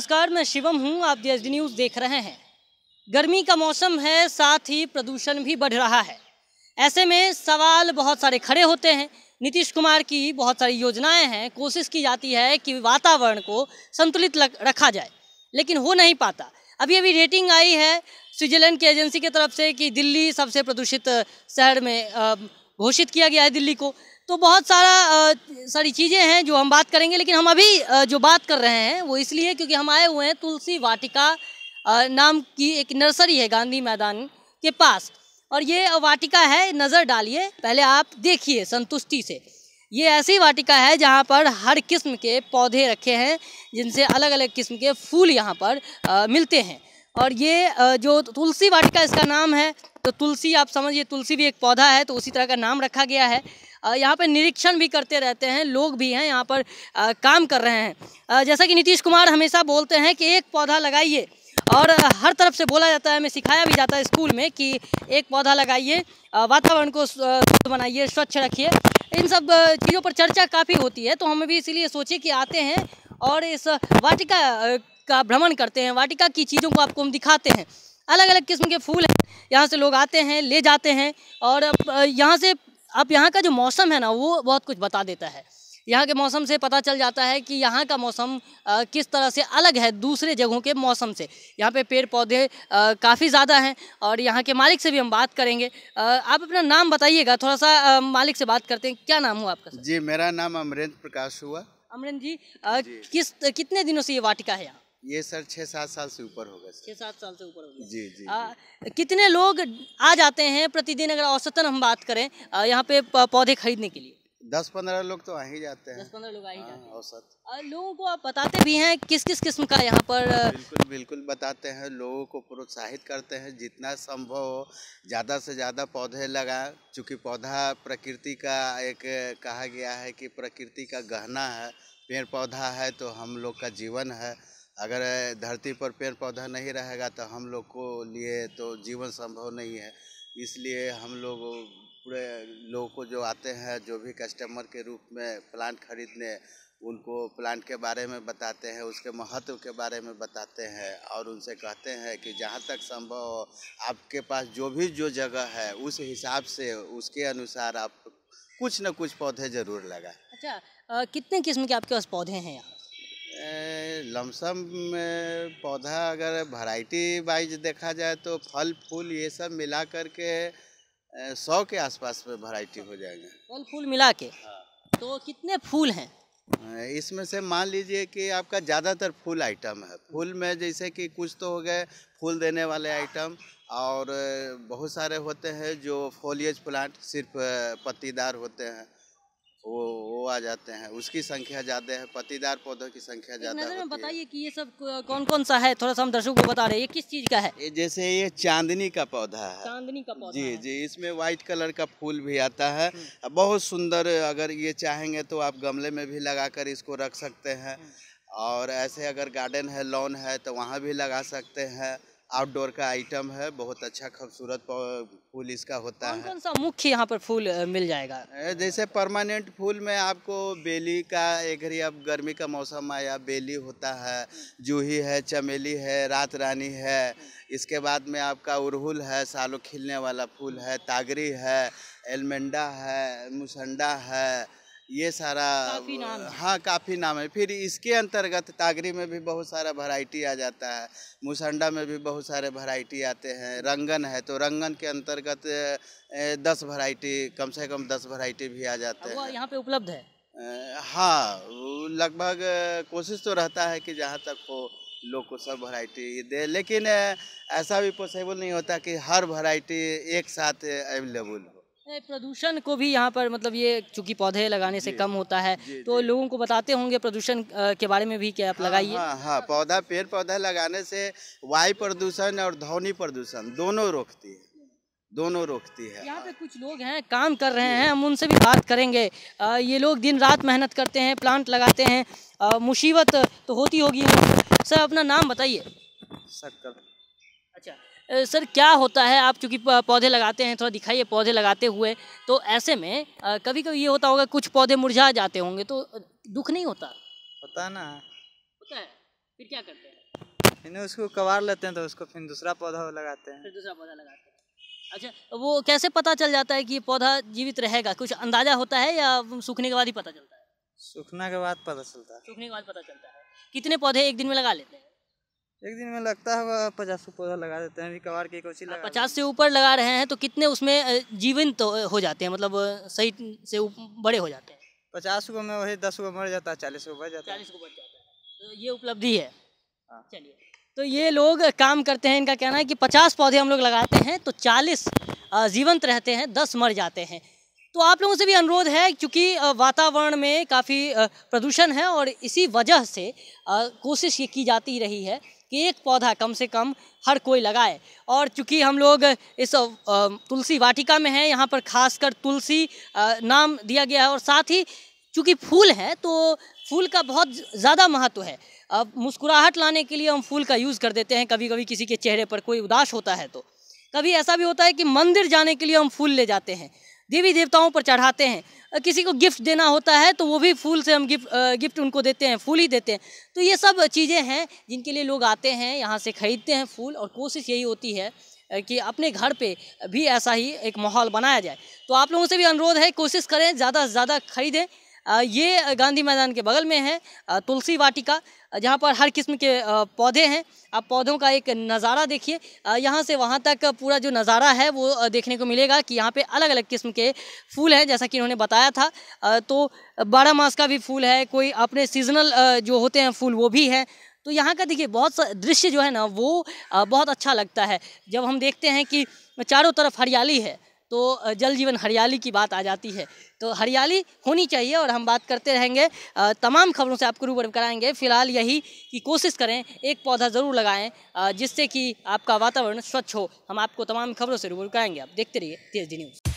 नमस्कार मैं शिवम हूँ आप डी न्यूज़ देख रहे हैं गर्मी का मौसम है साथ ही प्रदूषण भी बढ़ रहा है ऐसे में सवाल बहुत सारे खड़े होते हैं नीतीश कुमार की बहुत सारी योजनाएं हैं कोशिश की जाती है कि वातावरण को संतुलित रखा जाए लेकिन हो नहीं पाता अभी अभी रेटिंग आई है स्विट्जरलैंड की एजेंसी की तरफ से कि दिल्ली सबसे प्रदूषित शहर में घोषित किया गया है दिल्ली को तो बहुत सारा सारी चीज़ें हैं जो हम बात करेंगे लेकिन हम अभी जो बात कर रहे हैं वो इसलिए क्योंकि हम आए हुए हैं तुलसी वाटिका नाम की एक नर्सरी है गांधी मैदान के पास और ये वाटिका है नज़र डालिए पहले आप देखिए संतुष्टि से ये ऐसी वाटिका है जहाँ पर हर किस्म के पौधे रखे हैं जिनसे अलग अलग किस्म के फूल यहाँ पर आ, मिलते हैं और ये जो तुलसी वाटिका इसका नाम है तो तुलसी आप समझिए तुलसी भी एक पौधा है तो उसी तरह का नाम रखा गया है यहाँ पर निरीक्षण भी करते रहते हैं लोग भी हैं यहाँ पर काम कर रहे हैं जैसा कि नीतीश कुमार हमेशा बोलते हैं कि एक पौधा लगाइए और हर तरफ से बोला जाता है हमें सिखाया भी जाता है स्कूल में कि एक पौधा लगाइए वातावरण को शुद्ध बनाइए स्वच्छ रखिए इन सब चीज़ों पर चर्चा काफ़ी होती है तो हम भी इसीलिए सोचे कि आते हैं और इस वाटिका का भ्रमण करते हैं वाटिका की चीज़ों को आपको हम दिखाते हैं अलग अलग किस्म के फूल हैं यहाँ से लोग आते हैं ले जाते हैं और यहाँ से अब यहाँ का जो मौसम है ना वो बहुत कुछ बता देता है यहाँ के मौसम से पता चल जाता है कि यहाँ का मौसम किस तरह से अलग है दूसरे जगहों के मौसम से यहाँ पे पेड़ पौधे काफ़ी ज़्यादा हैं और यहाँ के मालिक से भी हम बात करेंगे आप अपना नाम बताइएगा थोड़ा सा मालिक से बात करते हैं क्या नाम हुआ आपका सर? जी मेरा नाम अमरेंद्र प्रकाश हुआ अमरेंद्र जी, जी किस कितने दिनों से ये वाटिका है यहाँ ये सर छः सात साल से ऊपर होगा छः सात साल से ऊपर होगा जी जी, आ, जी कितने लोग आ जाते हैं प्रतिदिन अगर औसतन हम बात करें यहाँ पे पौधे खरीदने के लिए दस पंद्रह लोग तो आ ही जाते हैं दस पंद्रह लोग आ ही जाते हैं हाँ, औसत लोगों को आप बताते भी हैं किस किस किस्म का यहाँ पर बिल्कुल बिल्कुल बताते हैं लोगों को प्रोत्साहित करते हैं जितना संभव हो ज़्यादा से ज़्यादा पौधे लगाए चूँकि पौधा प्रकृति का एक कहा गया है कि प्रकृति का गहना है पेड़ पौधा है तो हम लोग का जीवन है अगर धरती पर पेड़ पौधा नहीं रहेगा तो हम लोग को लिए तो जीवन संभव नहीं है इसलिए हम लोग पूरे लोग को जो आते हैं जो भी कस्टमर के रूप में प्लांट खरीदने उनको प्लांट के बारे में बताते हैं उसके महत्व के बारे में बताते हैं और उनसे कहते हैं कि जहाँ तक संभव आपके पास जो भी जो जगह है उस हिसाब से उसके अनुसार आप कुछ न कुछ पौधे ज़रूर लगाए अच्छा आ, कितने किस्म के आपके पास पौधे हैं यहाँ लमसम पौधा अगर वैरायटी वाइज देखा जाए तो फल फूल ये सब मिला करके सौ के आसपास में वैरायटी हो जाएगा फल फूल मिला के हाँ। तो कितने फूल हैं इसमें से मान लीजिए कि आपका ज़्यादातर फूल आइटम है फूल में जैसे कि कुछ तो हो गए फूल देने वाले आइटम और बहुत सारे होते हैं जो फोलियज प्लांट सिर्फ पत्तीदार होते हैं आ जाते हैं उसकी संख्या ज़्यादा है पतिदार पौधों की संख्या ज़्यादा है बताइए कि ये सब कौन कौन सा है थोड़ा सा हम दर्शकों को बता रहे हैं ये किस चीज़ का है ये जैसे ये चांदनी का पौधा है चांदनी का पौधा जी जी इसमें व्हाइट कलर का फूल भी आता है हम्म। बहुत सुंदर अगर ये चाहेंगे तो आप गमले में भी लगा कर इसको रख सकते हैं हम्म। और ऐसे अगर गार्डन है लॉन है तो वहाँ भी लगा सकते हैं आउटडोर का आइटम है बहुत अच्छा खूबसूरत फूल इसका होता है कौन सा मुख्य यहाँ पर फूल मिल जाएगा जैसे परमानेंट फूल में आपको बेली का एक घड़ी अब गर्मी का मौसम आया बेली होता है जूही है चमेली है रात रानी है इसके बाद में आपका उरहुल है सालों खिलने वाला फूल है तागरी है एलमेंडा है मुसंडा है ये सारा काफी नाम हाँ काफ़ी नाम है फिर इसके अंतर्गत तागरी में भी बहुत सारा वैरायटी आ जाता है मुसंडा में भी बहुत सारे वैरायटी आते हैं रंगन है तो रंगन के अंतर्गत दस वैरायटी कम से कम दस वैरायटी भी आ जाते हैं यहाँ पे उपलब्ध है हाँ लगभग कोशिश तो रहता है कि जहाँ तक हो लोग को सब वैरायटी दे लेकिन ऐसा भी पॉसिबल नहीं होता कि हर वैरायटी एक साथ अवेलेबल हो प्रदूषण को भी यहाँ पर मतलब ये चूंकि पौधे लगाने से कम होता है जी, तो जी, लोगों को बताते होंगे प्रदूषण के बारे में भी क्या आप हाँ, लगाइए हाँ, हाँ, हाँ पौधा पेड़ पौधा लगाने से वायु प्रदूषण और ध्वनि प्रदूषण दोनों रोकती है दोनों रोकती है यहाँ पे कुछ लोग हैं काम कर रहे हैं हम उनसे भी बात करेंगे आ, ये लोग दिन रात मेहनत करते हैं प्लांट लगाते हैं मुसीबत तो होती होगी सर अपना नाम बताइए अच्छा सर क्या होता है आप चूँकि पौधे लगाते हैं थोड़ा दिखाइए पौधे लगाते हुए तो ऐसे में कभी कभी ये होता होगा कुछ पौधे मुरझा जाते होंगे तो दुख नहीं होता होता ना होता है फिर क्या करते हैं फिर उसको कवार लेते हैं तो उसको फिर दूसरा पौधा लगाते हैं फिर दूसरा पौधा लगाते हैं अच्छा वो कैसे पता चल जाता है कि पौधा जीवित रहेगा कुछ अंदाजा होता है या सूखने के बाद ही पता चलता है सूखने के बाद पता चलता है सूखने के बाद पता चलता है कितने पौधे एक दिन में लगा लेते हैं एक दिन में लगता है पचास को पौधा लगा देते हैं अभी कबार के कोची लगा हाँ, पचास से ऊपर लगा रहे हैं तो कितने उसमें जीवंत तो हो जाते हैं मतलब सही से बड़े हो जाते हैं पचास को में वही दस को मर जाता है चालीस जाता है चालीस को बच जाता है तो ये उपलब्धि है हाँ। चलिए तो ये लोग काम करते हैं इनका कहना है कि पचास पौधे हम लोग लगाते हैं तो चालीस जीवंत रहते हैं दस मर जाते हैं तो आप लोगों से भी अनुरोध है क्योंकि वातावरण में काफ़ी प्रदूषण है और इसी वजह से कोशिश ये की जाती रही है कि एक पौधा कम से कम हर कोई लगाए और चूंकि हम लोग इस तुलसी वाटिका में हैं यहाँ पर खासकर तुलसी नाम दिया गया है और साथ ही चूँकि फूल है तो फूल का बहुत ज़्यादा महत्व है अब मुस्कुराहट लाने के लिए हम फूल का यूज़ कर देते हैं कभी कभी किसी के चेहरे पर कोई उदास होता है तो कभी ऐसा भी होता है कि मंदिर जाने के लिए हम फूल ले जाते हैं देवी देवताओं पर चढ़ाते हैं किसी को गिफ्ट देना होता है तो वो भी फूल से हम गिफ्ट गिफ्ट उनको देते हैं फूल ही देते हैं तो ये सब चीज़ें हैं जिनके लिए लोग आते हैं यहाँ से ख़रीदते हैं फूल और कोशिश यही होती है कि अपने घर पे भी ऐसा ही एक माहौल बनाया जाए तो आप लोगों से भी अनुरोध है कोशिश करें ज़्यादा से ज़्यादा खरीदें ये गांधी मैदान के बगल में है तुलसी वाटिका जहाँ पर हर किस्म के पौधे हैं आप पौधों का एक नज़ारा देखिए यहाँ से वहाँ तक पूरा जो नज़ारा है वो देखने को मिलेगा कि यहाँ पे अलग अलग किस्म के फूल हैं जैसा कि इन्होंने बताया था तो बारह मास का भी फूल है कोई अपने सीजनल जो होते हैं फूल वो भी है तो यहाँ का देखिए बहुत सा दृश्य जो है ना वो बहुत अच्छा लगता है जब हम देखते हैं कि चारों तरफ हरियाली है तो जल जीवन हरियाली की बात आ जाती है तो हरियाली होनी चाहिए और हम बात करते रहेंगे तमाम खबरों से आपको रूबरू कराएंगे फिलहाल यही कि कोशिश करें एक पौधा ज़रूर लगाएं जिससे कि आपका वातावरण स्वच्छ हो हम आपको तमाम खबरों से रूबरू कराएंगे आप देखते रहिए तेज न्यूज़